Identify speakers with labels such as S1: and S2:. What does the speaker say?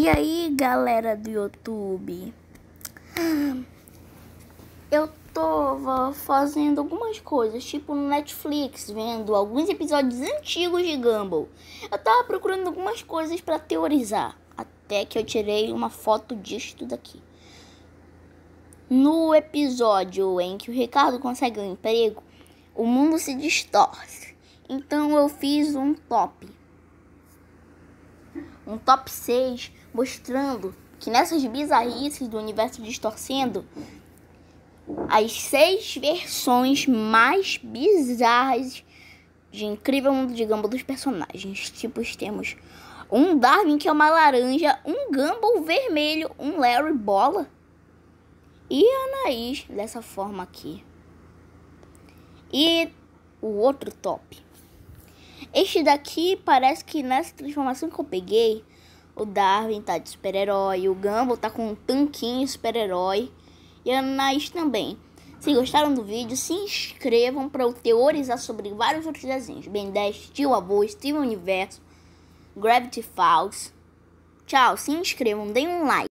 S1: E aí, galera do YouTube? Eu tava fazendo algumas coisas, tipo no Netflix, vendo alguns episódios antigos de Gumball. Eu tava procurando algumas coisas para teorizar, até que eu tirei uma foto disto daqui. No episódio em que o Ricardo consegue um emprego, o mundo se distorce. Então eu fiz um top um top 6 mostrando que nessas bizarrices do universo distorcendo, as seis versões mais bizarras de incrível mundo de Gumball dos personagens. Tipos temos um Darwin que é uma laranja, um Gumball vermelho, um Larry bola e a Anaís dessa forma aqui. E o outro top. Este daqui parece que nessa transformação que eu peguei, o Darwin tá de super-herói, o Gumball tá com um tanquinho super-herói e a Anaís também. Se gostaram do vídeo, se inscrevam para eu teorizar sobre vários outros desenhos. Ben 10, Tio Avô, Steven Universo, Gravity Falls. Tchau, se inscrevam, deem um like.